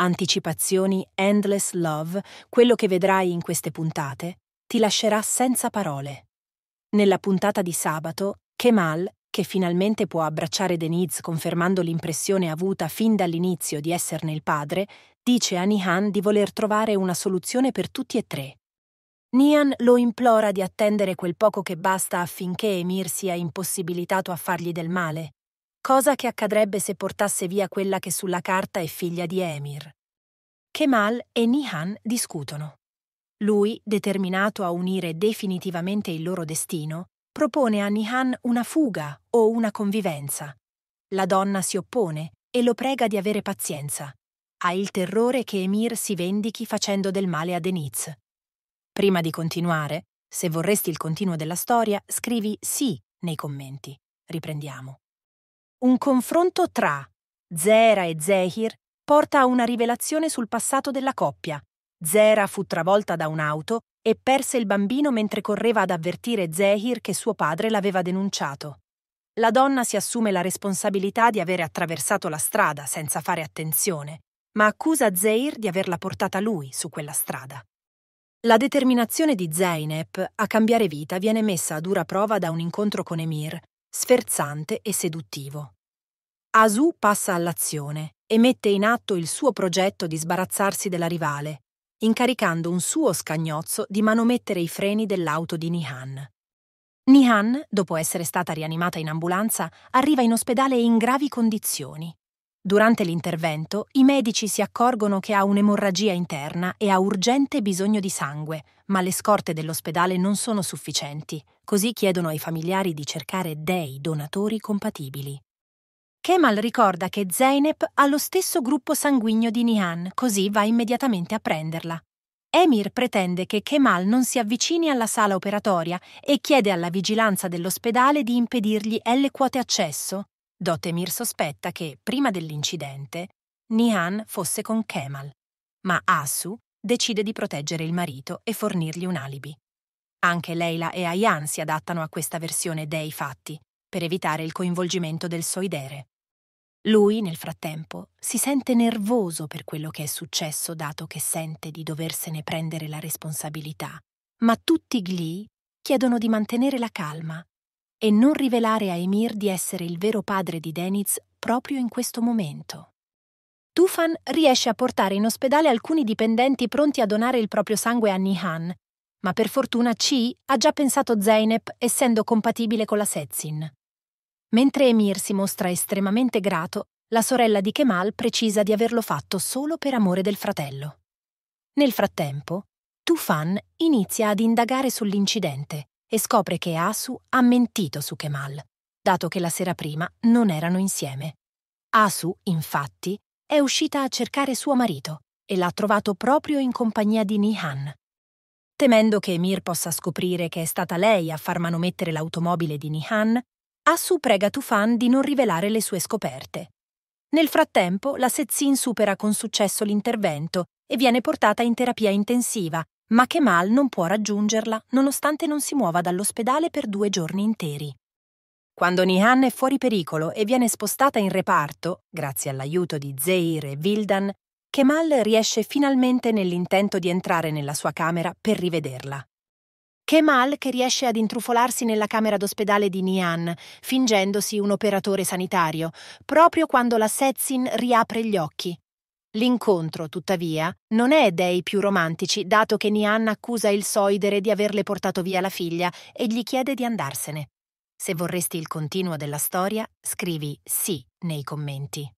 Anticipazioni Endless Love, quello che vedrai in queste puntate, ti lascerà senza parole. Nella puntata di sabato, Kemal, che finalmente può abbracciare Denise confermando l'impressione avuta fin dall'inizio di esserne il padre, dice a Nihan di voler trovare una soluzione per tutti e tre. Nihan lo implora di attendere quel poco che basta affinché Emir sia impossibilitato a fargli del male, Cosa che accadrebbe se portasse via quella che sulla carta è figlia di Emir. Kemal e Nihan discutono. Lui, determinato a unire definitivamente il loro destino, propone a Nihan una fuga o una convivenza. La donna si oppone e lo prega di avere pazienza. Ha il terrore che Emir si vendichi facendo del male a Deniz. Prima di continuare, se vorresti il continuo della storia, scrivi sì nei commenti. Riprendiamo. Un confronto tra Zera e Zehir porta a una rivelazione sul passato della coppia. Zera fu travolta da un'auto e perse il bambino mentre correva ad avvertire Zehir che suo padre l'aveva denunciato. La donna si assume la responsabilità di avere attraversato la strada senza fare attenzione, ma accusa Zehir di averla portata lui su quella strada. La determinazione di Zeynep a cambiare vita viene messa a dura prova da un incontro con Emir, sferzante e seduttivo. Asu passa all'azione e mette in atto il suo progetto di sbarazzarsi della rivale, incaricando un suo scagnozzo di manomettere i freni dell'auto di Nihan. Nihan, dopo essere stata rianimata in ambulanza, arriva in ospedale in gravi condizioni. Durante l'intervento, i medici si accorgono che ha un'emorragia interna e ha urgente bisogno di sangue, ma le scorte dell'ospedale non sono sufficienti, così chiedono ai familiari di cercare dei donatori compatibili. Kemal ricorda che Zeynep ha lo stesso gruppo sanguigno di Nihan, così va immediatamente a prenderla. Emir pretende che Kemal non si avvicini alla sala operatoria e chiede alla vigilanza dell'ospedale di impedirgli L quote accesso, Dotemir sospetta che, prima dell'incidente, Nihan fosse con Kemal, ma Asu decide di proteggere il marito e fornirgli un alibi. Anche Leila e Ayan si adattano a questa versione dei fatti, per evitare il coinvolgimento del Soidere. Lui, nel frattempo, si sente nervoso per quello che è successo dato che sente di doversene prendere la responsabilità, ma tutti gli chiedono di mantenere la calma e non rivelare a Emir di essere il vero padre di Deniz proprio in questo momento. Tufan riesce a portare in ospedale alcuni dipendenti pronti a donare il proprio sangue a Nihan, ma per fortuna Chi ha già pensato Zeynep essendo compatibile con la Setsin. Mentre Emir si mostra estremamente grato, la sorella di Kemal precisa di averlo fatto solo per amore del fratello. Nel frattempo, Tufan inizia ad indagare sull'incidente e scopre che Asu ha mentito su Kemal, dato che la sera prima non erano insieme. Asu, infatti, è uscita a cercare suo marito e l'ha trovato proprio in compagnia di Nihan. Temendo che Emir possa scoprire che è stata lei a far manomettere l'automobile di Nihan, Asu prega Tufan di non rivelare le sue scoperte. Nel frattempo, la Setsin supera con successo l'intervento e viene portata in terapia intensiva, ma Kemal non può raggiungerla nonostante non si muova dall'ospedale per due giorni interi. Quando Nihan è fuori pericolo e viene spostata in reparto, grazie all'aiuto di Zeir e Vildan, Kemal riesce finalmente nell'intento di entrare nella sua camera per rivederla. Kemal che riesce ad intrufolarsi nella camera d'ospedale di Nian, fingendosi un operatore sanitario, proprio quando la Setsin riapre gli occhi. L'incontro, tuttavia, non è dei più romantici, dato che Nian accusa il Soidere di averle portato via la figlia e gli chiede di andarsene. Se vorresti il continuo della storia, scrivi sì nei commenti.